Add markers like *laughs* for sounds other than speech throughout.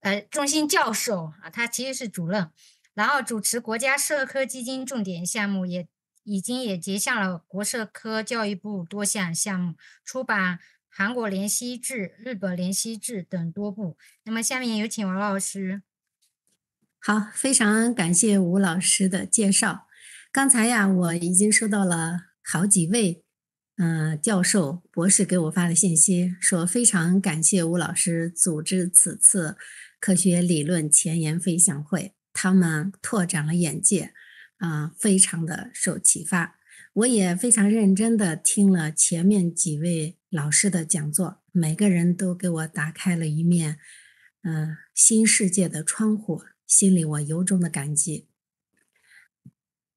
呃，中心教授啊，他其实是主任，然后主持国家社科基金重点项目，也已经也结下了国社科教育部多项项目，出版《韩国联系制》《日本联系制》等多部。那么，下面有请王老师。好，非常感谢吴老师的介绍。刚才呀，我已经收到了好几位嗯教授、博士给我发的信息，说非常感谢吴老师组织此次。科学理论前沿分享会，他们拓展了眼界，啊，非常的受启发。我也非常认真的听了前面几位老师的讲座，每个人都给我打开了一面，嗯，新世界的窗户，心里我由衷的感激。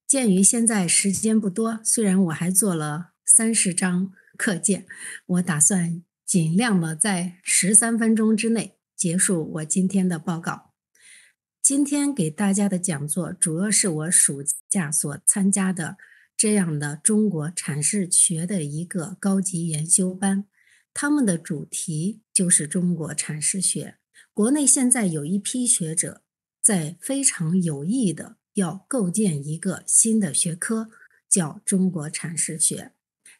鉴于现在时间不多，虽然我还做了三十张课件，我打算尽量的在十三分钟之内。结束我今天的报告。今天给大家的讲座主要是我暑假所参加的这样的中国阐释学的一个高级研修班，他们的主题就是中国阐释学。国内现在有一批学者在非常有意的要构建一个新的学科，叫中国阐释学。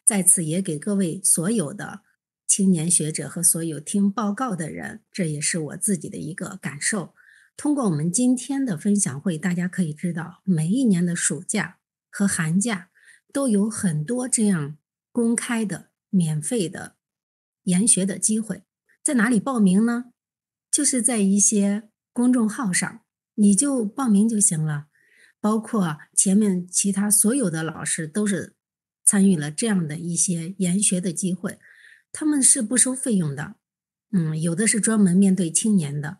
在此也给各位所有的。青年学者和所有听报告的人，这也是我自己的一个感受。通过我们今天的分享会，大家可以知道，每一年的暑假和寒假都有很多这样公开的、免费的研学的机会。在哪里报名呢？就是在一些公众号上，你就报名就行了。包括前面其他所有的老师都是参与了这样的一些研学的机会。他们是不收费用的，嗯，有的是专门面对青年的，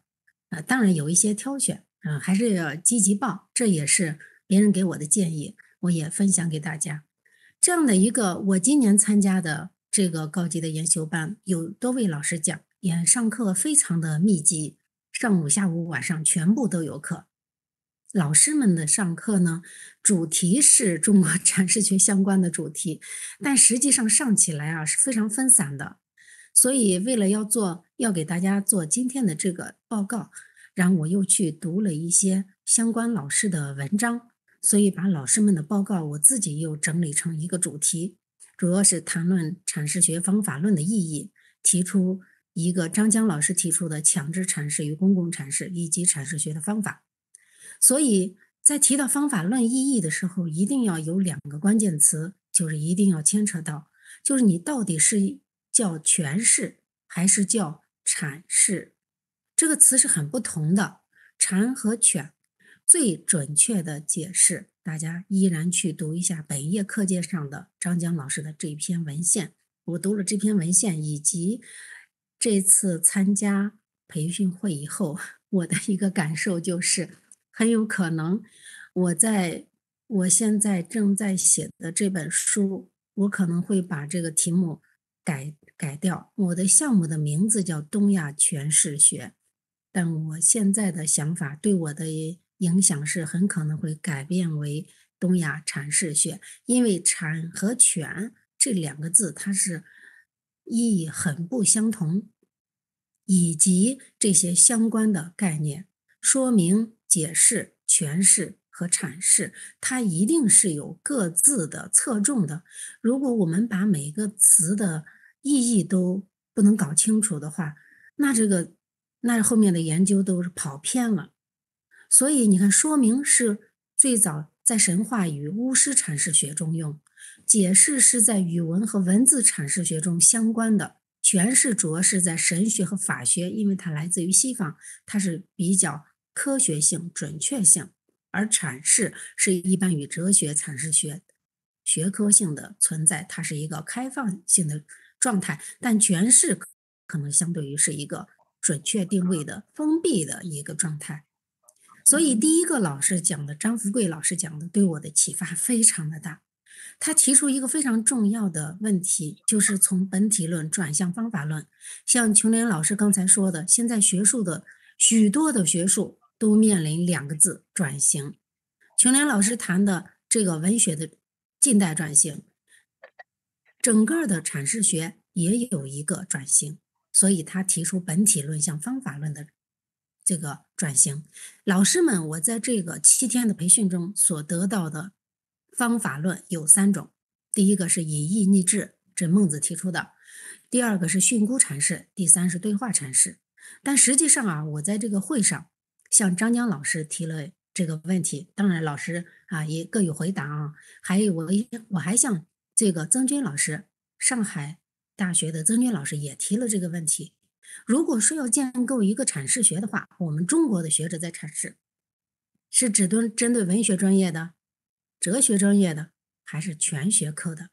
呃，当然有一些挑选，啊，还是要积极报，这也是别人给我的建议，我也分享给大家。这样的一个我今年参加的这个高级的研修班，有多位老师讲，也上课非常的密集，上午、下午、晚上全部都有课。老师们的上课呢，主题是中国阐 *laughs* 释学相关的主题，但实际上上起来啊是非常分散的。所以为了要做，要给大家做今天的这个报告，然后我又去读了一些相关老师的文章，所以把老师们的报告我自己又整理成一个主题，主要是谈论阐释学方法论的意义，提出一个张江老师提出的强制阐释与公共阐释以及阐释学的方法。所以在提到方法论意义的时候，一定要有两个关键词，就是一定要牵扯到，就是你到底是叫诠释还是叫阐释，这个词是很不同的。阐和犬最准确的解释，大家依然去读一下本页课件上的张江老师的这篇文献。我读了这篇文献，以及这次参加培训会以后，我的一个感受就是。很有可能，我在我现在正在写的这本书，我可能会把这个题目改改掉。我的项目的名字叫《东亚诠释学》，但我现在的想法对我的影响是很可能会改变为《东亚阐释学》，因为“阐”和“诠”这两个字它是意义很不相同，以及这些相关的概念。说明、解释、诠释和阐释，它一定是有各自的侧重的。如果我们把每个词的意义都不能搞清楚的话，那这个那后面的研究都是跑偏了。所以你看，说明是最早在神话与巫师阐释学中用，解释是在语文和文字阐释学中相关的，诠释主要是在神学和法学，因为它来自于西方，它是比较。科学性、准确性，而阐释是一般与哲学阐释学学科性的存在，它是一个开放性的状态，但诠释可能相对于是一个准确定位的封闭的一个状态。所以，第一个老师讲的张福贵老师讲的，对我的启发非常的大。他提出一个非常重要的问题，就是从本体论转向方法论。像琼莲老师刚才说的，现在学术的许多的学术。都面临两个字转型。琼莲老师谈的这个文学的近代转型，整个的阐释学也有一个转型，所以他提出本体论向方法论的这个转型。老师们，我在这个七天的培训中所得到的方法论有三种：第一个是以意逆志，这孟子提出的；第二个是训诂阐释；第三是对话阐释。但实际上啊，我在这个会上。向张江老师提了这个问题，当然老师啊也各有回答啊。还有我一我还向这个曾军老师，上海大学的曾军老师也提了这个问题。如果说要建构一个阐释学的话，我们中国的学者在阐释，是只针针对文学专业的、哲学专业的，还是全学科的？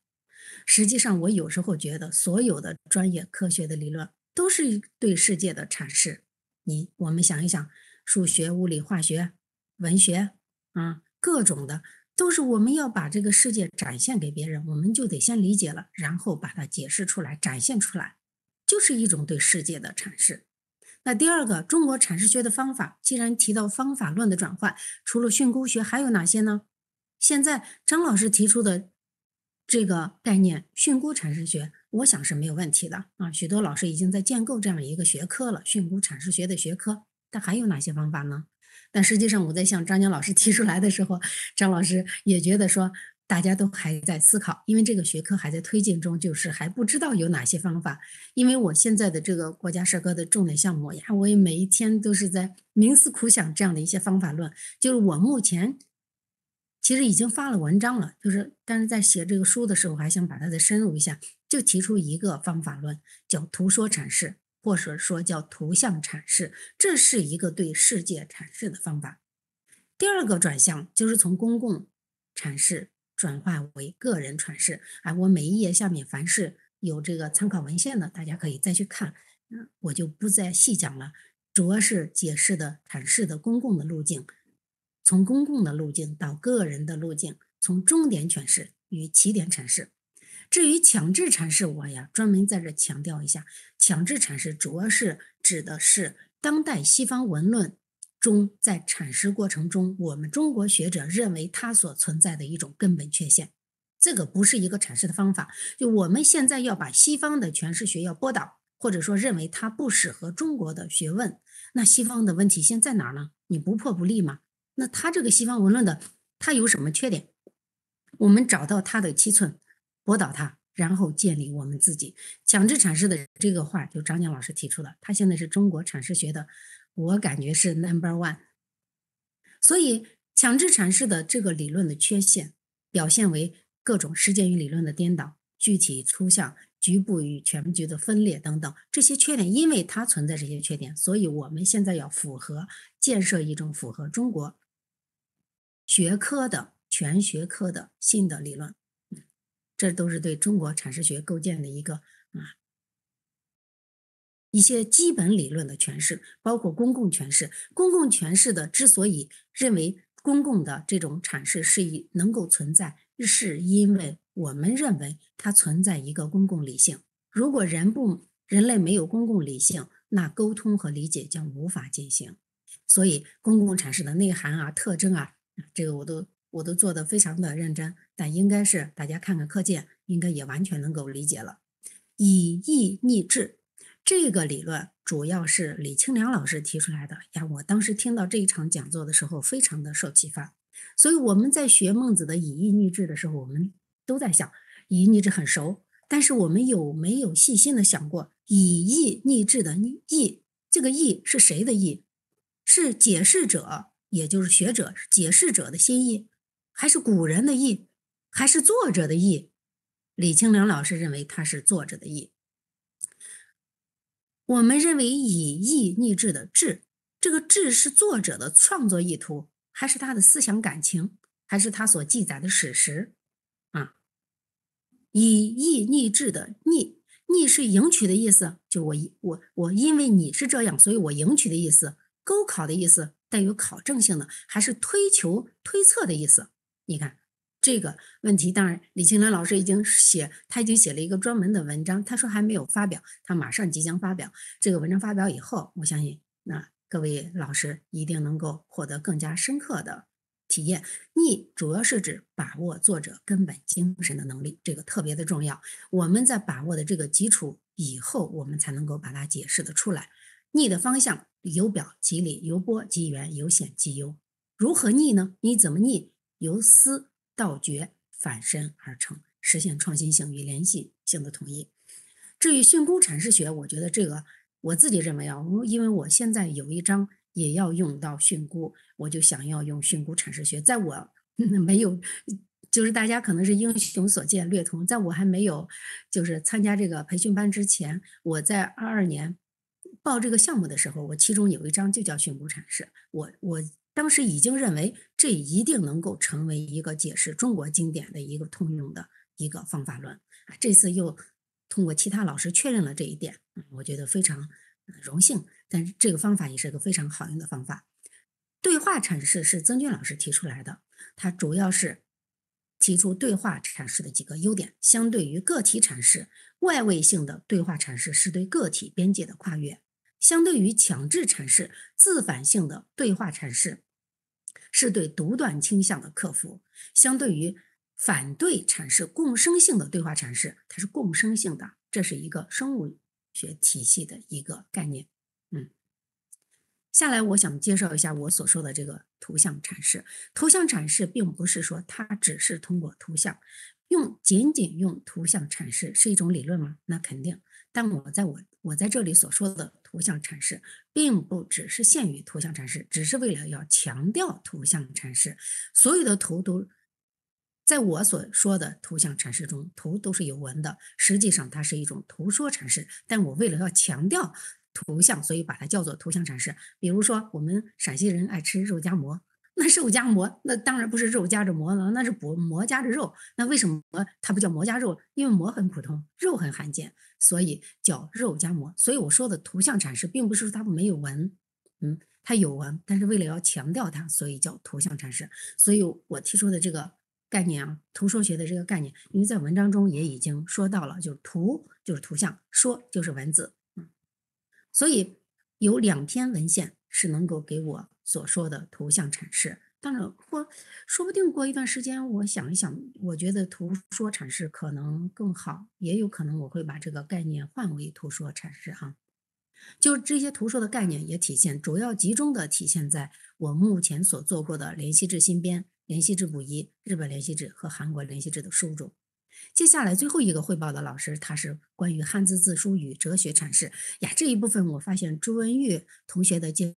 实际上，我有时候觉得，所有的专业科学的理论都是对世界的阐释。你我们想一想。数学、物理、化学、文学啊，各种的都是我们要把这个世界展现给别人，我们就得先理解了，然后把它解释出来、展现出来，就是一种对世界的阐释。那第二个，中国阐释学的方法，既然提到方法论的转换，除了训诂学，还有哪些呢？现在张老师提出的这个概念“训诂阐释学”，我想是没有问题的啊。许多老师已经在建构这样一个学科了——训诂阐释学的学科。但还有哪些方法呢？但实际上我在向张江老师 *laughs* 提出来的时候，张老师也觉得说大家都还在思考，因为这个学科还在推进中，就是还不知道有哪些方法。因为我现在的这个国家社科的重点项目呀，我也每一天都是在冥思苦想这样的一些方法论。就是我目前其实已经发了文章了，就是但是在写这个书的时候，还想把它再深入一下，就提出一个方法论，叫图说阐释。或者说叫图像阐释，这是一个对世界阐释的方法。第二个转向就是从公共阐释转化为个人阐释。啊，我每一页下面凡是有这个参考文献的，大家可以再去看，我就不再细讲了。主要是解释的阐释的公共的路径，从公共的路径到个人的路径，从终点阐释与起点阐释。至于强制阐释，我呀专门在这强调一下，强制阐释主要是指的是当代西方文论中在阐释过程中，我们中国学者认为它所存在的一种根本缺陷。这个不是一个阐释的方法，就我们现在要把西方的诠释学要驳倒，或者说认为它不适合中国的学问，那西方的问题现在哪呢？你不破不立嘛。那他这个西方文论的，他有什么缺点？我们找到他的七寸。驳倒他，然后建立我们自己。强制阐释的这个话，就张江老师提出了。他现在是中国阐释学的，我感觉是 number one。所以，强制阐释的这个理论的缺陷，表现为各种实践与理论的颠倒，具体抽象、局部与全局的分裂等等。这些缺点，因为它存在这些缺点，所以我们现在要符合建设一种符合中国学科的全学科的新的理论。这都是对中国阐释学构建的一个啊一些基本理论的诠释，包括公共诠释。公共诠释的之所以认为公共的这种阐释是以能够存在，是因为我们认为它存在一个公共理性。如果人不人类没有公共理性，那沟通和理解将无法进行。所以，公共阐释的内涵啊、特征啊，这个我都。我都做的非常的认真，但应该是大家看看课件，应该也完全能够理解了。以意逆志这个理论，主要是李清良老师提出来的呀。我当时听到这一场讲座的时候，非常的受启发。所以我们在学孟子的以意逆志的时候，我们都在想，以逆志很熟，但是我们有没有细心的想过，以意逆志的意这个意是谁的意？是解释者，也就是学者解释者的心意。还是古人的意，还是作者的意？李清亮老师认为他是作者的意。我们认为以意逆志的志，这个志是作者的创作意图，还是他的思想感情，还是他所记载的史实？啊，以意逆志的逆逆是迎取的意思，就我我我因为你是这样，所以我迎取的意思，勾考的意思，带有考证性的，还是推求推测的意思？你看这个问题，当然李庆兰老师已经写，他已经写了一个专门的文章。他说还没有发表，他马上即将发表。这个文章发表以后，我相信那各位老师一定能够获得更加深刻的体验。逆主要是指把握作者根本精神的能力，这个特别的重要。我们在把握的这个基础以后，我们才能够把它解释的出来。逆的方向由表及里，由波及源，由显及优。如何逆呢？你怎么逆？由思到觉反身而成，实现创新性与联系性的统一。至于训诂阐释学，我觉得这个我自己认为啊，因为我现在有一章也要用到训诂，我就想要用训诂阐释学。在我没有，就是大家可能是英雄所见略同，在我还没有就是参加这个培训班之前，我在二二年报这个项目的时候，我其中有一章就叫训诂阐释，我我。当时已经认为这一定能够成为一个解释中国经典的一个通用的一个方法论啊！这次又通过其他老师确认了这一点，我觉得非常荣幸。但是这个方法也是个非常好用的方法。对话阐释是曾俊老师提出来的，他主要是提出对话阐释的几个优点，相对于个体阐释，外位性的对话阐释是对个体边界的跨越。相对于强制阐释，自反性的对话阐释是对独断倾向的克服；相对于反对阐释，共生性的对话阐释，它是共生性的，这是一个生物学体系的一个概念。嗯，下来我想介绍一下我所说的这个图像阐释。图像阐释并不是说它只是通过图像，用仅仅用图像阐释是一种理论吗？那肯定。但我在我我在这里所说的图像阐释，并不只是限于图像阐释，只是为了要强调图像阐释。所有的图都在我所说的图像阐释中，图都是有文的，实际上它是一种图说阐释。但我为了要强调图像，所以把它叫做图像阐释。比如说，我们陕西人爱吃肉夹馍。那肉夹馍，那当然不是肉夹着馍了，那是馍馍夹着肉。那为什么它不叫馍夹肉？因为馍很普通，肉很罕见，所以叫肉夹馍。所以我说的图像阐释，并不是说它没有文，嗯，它有文，但是为了要强调它，所以叫图像阐释。所以我提出的这个概念啊，图说学的这个概念，因为在文章中也已经说到了，就是图就是图像，说就是文字，嗯，所以有两篇文献是能够给我。所说的图像阐释，当然，或说不定过一段时间，我想一想，我觉得图说阐释可能更好，也有可能我会把这个概念换为图说阐释啊。就这些图说的概念也体现，主要集中的体现在我目前所做过的《联系志新编》《联系志补遗》《日本联系志》和《韩国联系志》的书中。接下来最后一个汇报的老师，他是关于汉字字书与哲学阐释呀。这一部分我发现朱文玉同学的介。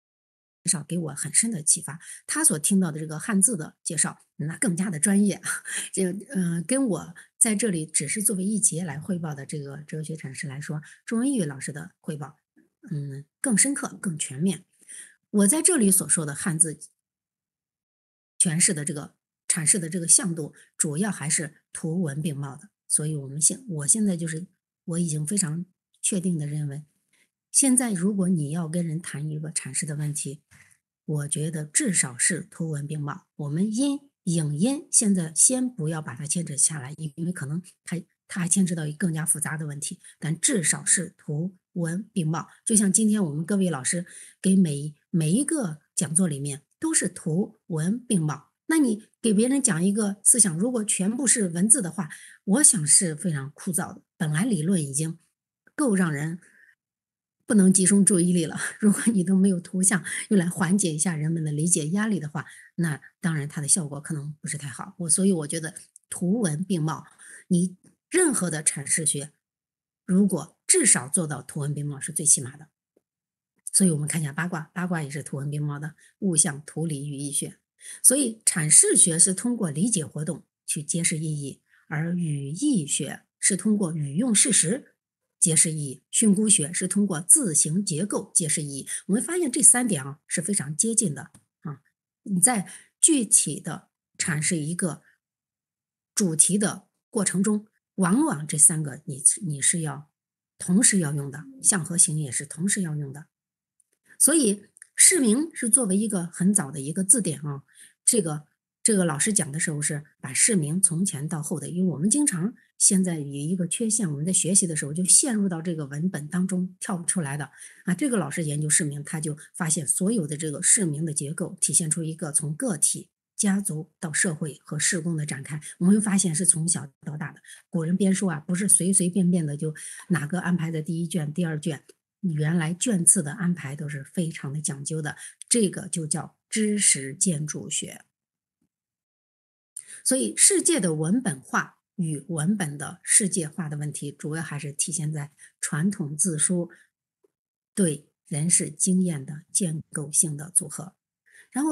至绍给我很深的启发。他所听到的这个汉字的介绍，那更加的专业。*laughs* 这嗯，跟我在这里只是作为一节来汇报的这个哲学阐释来说，钟文玉老师的汇报，嗯，更深刻、更全面。我在这里所说的汉字诠释的这个阐释的这个向度，主要还是图文并茂的。所以，我们现我现在就是我已经非常确定的认为，现在如果你要跟人谈一个阐释的问题。我觉得至少是图文并茂。我们音影音现在先不要把它牵扯下来，因为可能它它还牵扯到一更加复杂的问题。但至少是图文并茂，就像今天我们各位老师给每每一个讲座里面都是图文并茂。那你给别人讲一个思想，如果全部是文字的话，我想是非常枯燥的。本来理论已经够让人。不能集中注意力了。*laughs* 如果你都没有图像用来缓解一下人们的理解压力的话，那当然它的效果可能不是太好。我所以我觉得图文并茂，你任何的阐释学，如果至少做到图文并茂是最起码的。所以，我们看一下八卦，八卦也是图文并茂的物象图理语义学。所以，阐释学是通过理解活动去揭示意义，而语义学是通过语用事实。解释意义，训诂学是通过字形结构解释意义。我们发现这三点啊是非常接近的啊。你在具体的阐释一个主题的过程中，往往这三个你你是要同时要用的，象和形也是同时要用的。所以《释名》是作为一个很早的一个字典啊，这个。这个老师讲的时候是把市名从前到后的，因为我们经常现在有一个缺陷，我们在学习的时候就陷入到这个文本当中跳不出来的啊。这个老师研究市名，他就发现所有的这个市名的结构体现出一个从个体、家族到社会和事工的展开。我们又发现是从小到大的古人编书啊，不是随随便便的就哪个安排的第一卷、第二卷，原来卷次的安排都是非常的讲究的。这个就叫知识建筑学。所以，世界的文本化与文本的世界化的问题，主要还是体现在传统字书对人是经验的建构性的组合。然后，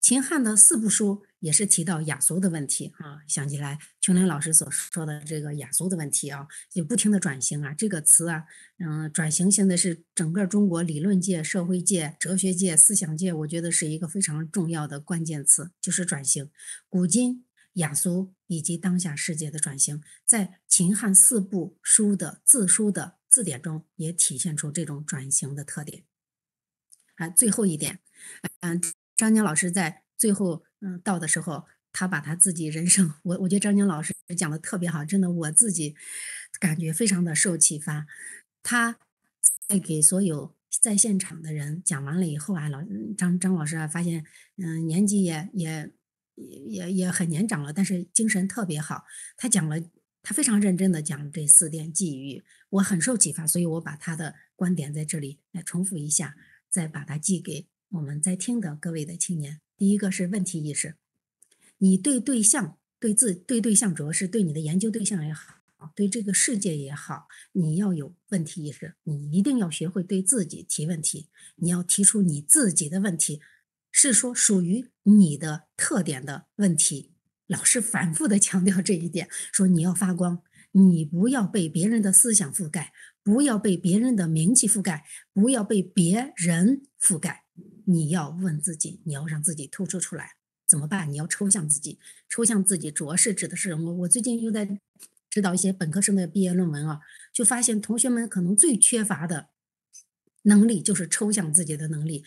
秦汉的四部书也是提到雅俗的问题啊。想起来琼林老师所说的这个雅俗的问题啊，就不停的转型啊，这个词啊，嗯，转型现在是整个中国理论界、社会界、哲学界、思想界，我觉得是一个非常重要的关键词，就是转型，古今。雅俗以及当下世界的转型，在秦汉四部书的字书的字典中也体现出这种转型的特点。啊，最后一点，嗯，张江老师在最后嗯到的时候，他把他自己人生，我我觉得张江老师讲的特别好，真的我自己感觉非常的受启发。他在给所有在现场的人讲完了以后啊，老张张老师发现，嗯，年纪也也。也也很年长了，但是精神特别好。他讲了，他非常认真地讲这四点寄语，我很受启发，所以我把他的观点在这里来重复一下，再把它寄给我们在听的各位的青年。第一个是问题意识，你对对象、对自、对对象，主要是对你的研究对象也好，对这个世界也好，你要有问题意识，你一定要学会对自己提问题，你要提出你自己的问题。是说属于你的特点的问题，老师反复的强调这一点，说你要发光，你不要被别人的思想覆盖，不要被别人的名气覆盖，不要被别人覆盖，你要问自己，你要让自己突出出来，怎么办？你要抽象自己，抽象自己主要是指的是我，我最近又在指导一些本科生的毕业论文啊，就发现同学们可能最缺乏的能力就是抽象自己的能力。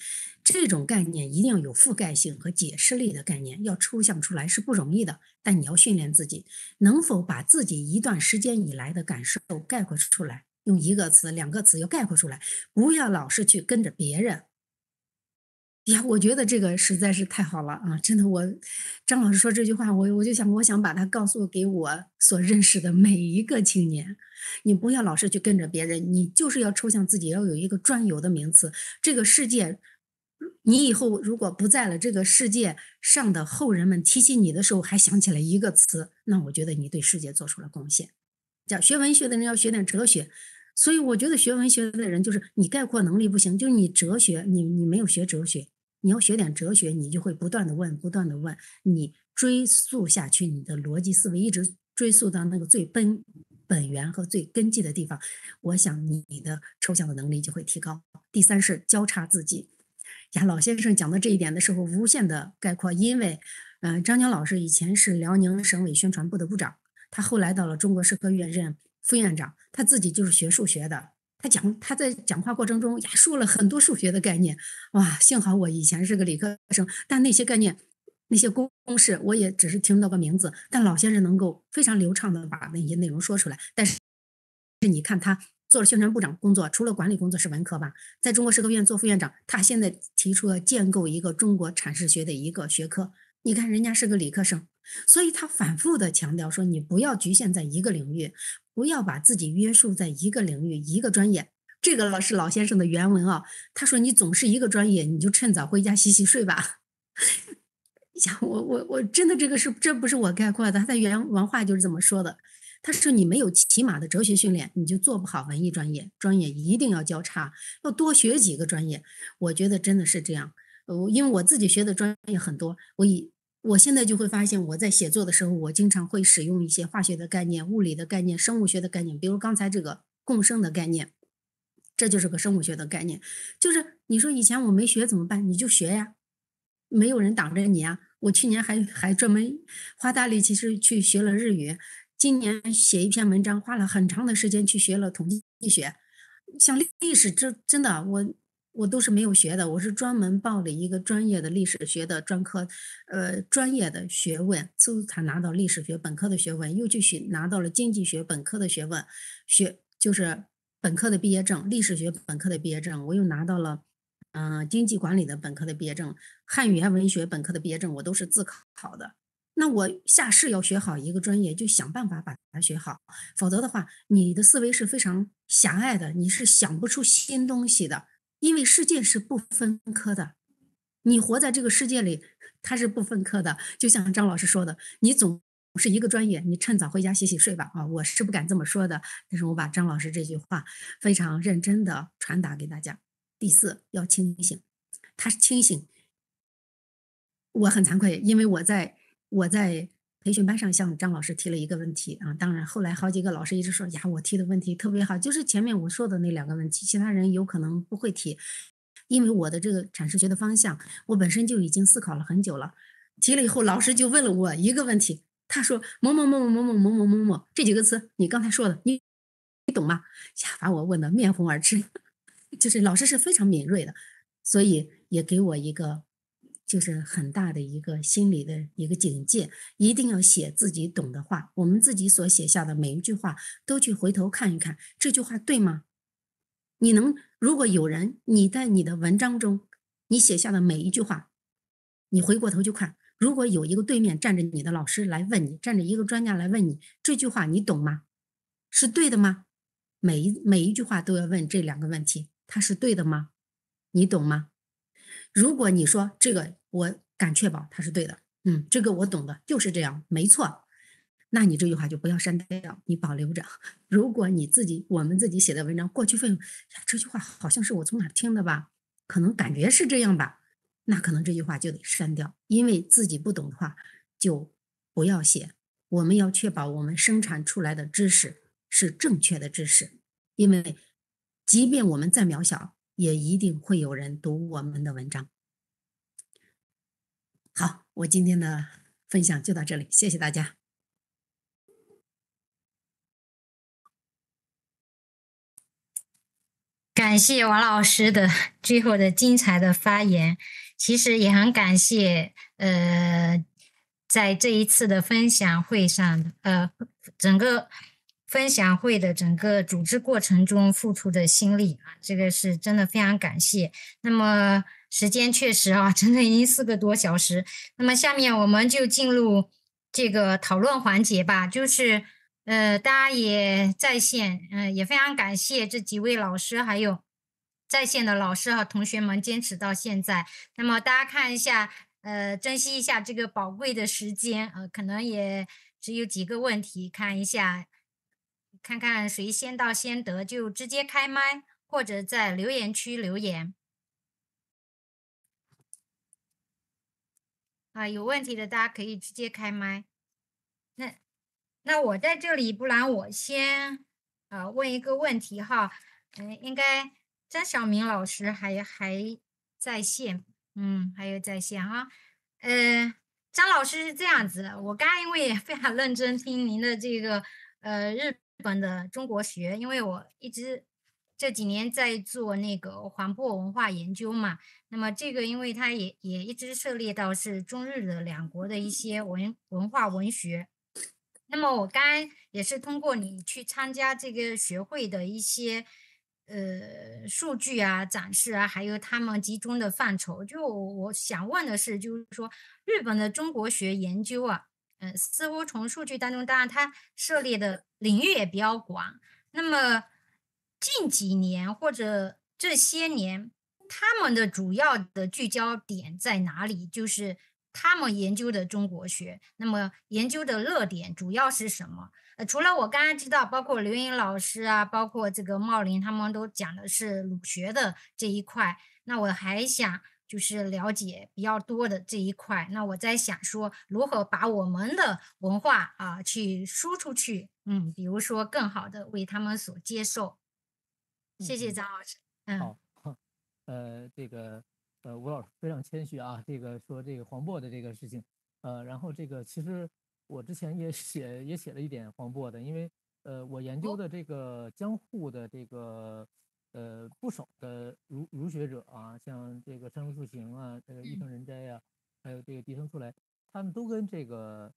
这种概念一定要有覆盖性和解释力的概念，要抽象出来是不容易的。但你要训练自己，能否把自己一段时间以来的感受概括出来，用一个词、两个词又概括出来，不要老是去跟着别人。呀，我觉得这个实在是太好了啊！真的，我张老师说这句话，我我就想，我想把它告诉给我所认识的每一个青年。你不要老是去跟着别人，你就是要抽象自己，要有一个专有的名词。这个世界。你以后如果不在了这个世界上的后人们提起你的时候，还想起来一个词，那我觉得你对世界做出了贡献。讲学文学的人要学点哲学，所以我觉得学文学的人就是你概括能力不行，就是你哲学你你没有学哲学，你要学点哲学，你就会不断的问，不断的问，你追溯下去，你的逻辑思维一直追溯到那个最本本源和最根基的地方，我想你的抽象的能力就会提高。第三是交叉自己。呀，老先生讲到这一点的时候，无限的概括。因为，嗯，张江老师以前是辽宁省委宣传部的部长，他后来到了中国社科院任副院长，他自己就是学数学的。他讲，他在讲话过程中呀，说了很多数学的概念。哇，幸好我以前是个理科生，但那些概念、那些公式，我也只是听到个名字。但老先生能够非常流畅地把那些内容说出来。但是，你看他。做了宣传部长工作，除了管理工作是文科吧？在中国社科院做副院长，他现在提出了建构一个中国阐释学的一个学科。你看，人家是个理科生，所以他反复的强调说：你不要局限在一个领域，不要把自己约束在一个领域、一个专业。这个老师老先生的原文啊，他说：“你总是一个专业，你就趁早回家洗洗睡吧。*laughs* ”你想我我我真的这个是这不是我概括的，他在原文化就是这么说的。他说：“你没有起码的哲学训练，你就做不好文艺专业。专业一定要交叉，要多学几个专业。我觉得真的是这样。呃，因为我自己学的专业很多，我以我现在就会发现，我在写作的时候，我经常会使用一些化学的概念、物理的概念、生物学的概念，比如刚才这个共生的概念，这就是个生物学的概念。就是你说以前我没学怎么办？你就学呀，没有人挡着你啊。我去年还还专门花大力气是去学了日语。”今年写一篇文章花了很长的时间去学了统计学，像历史这真的我我都是没有学的，我是专门报了一个专业的历史学的专科，呃专业的学问，最后才拿到历史学本科的学问，又去学拿到了经济学本科的学问，学就是本科的毕业证，历史学本科的毕业证，我又拿到了嗯经济管理的本科的毕业证，汉语言文学本科的毕业证，我都是自考的。那我下世要学好一个专业，就想办法把它学好，否则的话，你的思维是非常狭隘的，你是想不出新东西的，因为世界是不分科的，你活在这个世界里，它是不分科的。就像张老师说的，你总是一个专业，你趁早回家洗洗睡吧。啊，我是不敢这么说的，但是我把张老师这句话非常认真的传达给大家。第四，要清醒，他是清醒，我很惭愧，因为我在。我在培训班上向张老师提了一个问题啊，当然后来好几个老师一直说呀，我提的问题特别好，就是前面我说的那两个问题，其他人有可能不会提，因为我的这个阐释学的方向，我本身就已经思考了很久了。提了以后，老师就问了我一个问题，他说某某某某某某某某某这几个词，你刚才说的，你你懂吗？呀，把我问的面红耳赤，*laughs* 就是老师是非常敏锐的，所以也给我一个。就是很大的一个心理的一个警戒，一定要写自己懂的话。我们自己所写下的每一句话，都去回头看一看，这句话对吗？你能？如果有人你在你的文章中，你写下的每一句话，你回过头去看，如果有一个对面站着你的老师来问你，站着一个专家来问你，这句话你懂吗？是对的吗？每一每一句话都要问这两个问题：它是对的吗？你懂吗？如果你说这个。我敢确保它是对的，嗯，这个我懂的，就是这样，没错。那你这句话就不要删掉，你保留着。如果你自己我们自己写的文章，过去分，这句话好像是我从哪听的吧？可能感觉是这样吧。那可能这句话就得删掉，因为自己不懂的话就不要写。我们要确保我们生产出来的知识是正确的知识，因为即便我们再渺小，也一定会有人读我们的文章。好，我今天的分享就到这里，谢谢大家。感谢王老师的最后的精彩的发言，其实也很感谢呃，在这一次的分享会上，呃，整个分享会的整个组织过程中付出的心力啊，这个是真的非常感谢。那么。时间确实啊，真的已经四个多小时。那么下面我们就进入这个讨论环节吧。就是呃，大家也在线，嗯，也非常感谢这几位老师还有在线的老师和同学们坚持到现在。那么大家看一下，呃，珍惜一下这个宝贵的时间，呃，可能也只有几个问题，看一下，看看谁先到先得，就直接开麦或者在留言区留言。啊，有问题的大家可以直接开麦。那，那我在这里，不然我先啊问一个问题哈。哎，应该张晓明老师还还在线，嗯，还有在线哈。呃，张老师是这样子，我刚刚因为也非常认真听您的这个呃日本的中国学，因为我一直。这几年在做那个黄檗文化研究嘛，那么这个因为它也也一直涉猎到是中日的两国的一些文文化文学，那么我刚也是通过你去参加这个学会的一些呃数据啊展示啊，还有他们集中的范畴，就我想问的是，就是说日本的中国学研究啊，嗯，似乎从数据当中，当然它涉猎的领域也比较广，那么。近几年或者这些年，他们的主要的聚焦点在哪里？就是他们研究的中国学，那么研究的热点主要是什么？呃，除了我刚刚知道，包括刘英老师啊，包括这个茂林，他们都讲的是儒学的这一块。那我还想就是了解比较多的这一块。那我在想说，如何把我们的文化啊去输出去，嗯，比如说更好的为他们所接受。谢谢张老师。好，呃，这个，呃，吴老师非常谦虚啊。这个说这个黄渤的这个事情，呃，然后这个其实我之前也写也写了一点黄渤的，因为呃，我研究的这个江户的这个呃不少的儒儒学者啊，像这个山河素行啊，这个伊藤仁斋呀，还有这个笛生出来，他们都跟这个。